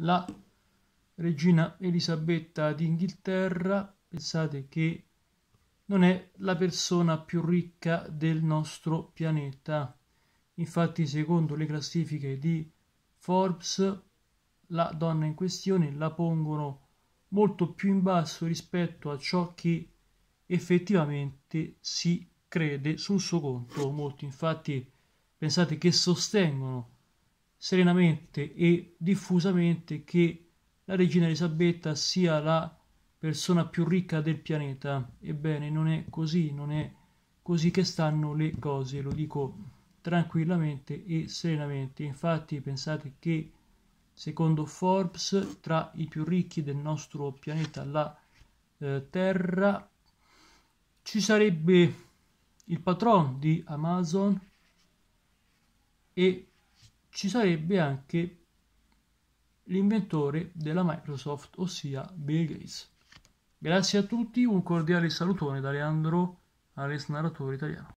la regina Elisabetta d'Inghilterra, pensate che non è la persona più ricca del nostro pianeta. Infatti, secondo le classifiche di Forbes, la donna in questione la pongono molto più in basso rispetto a ciò che effettivamente si crede sul suo conto. Molti infatti pensate che sostengono serenamente e diffusamente che la regina Elisabetta sia la persona più ricca del pianeta. Ebbene, non è così, non è così che stanno le cose, lo dico tranquillamente e serenamente. Infatti, pensate che secondo Forbes, tra i più ricchi del nostro pianeta, la eh, Terra, ci sarebbe il patron di Amazon e ci sarebbe anche l'inventore della Microsoft, ossia Bill Gates. Grazie a tutti, un cordiale salutone da Leandro, Ales narratore italiano.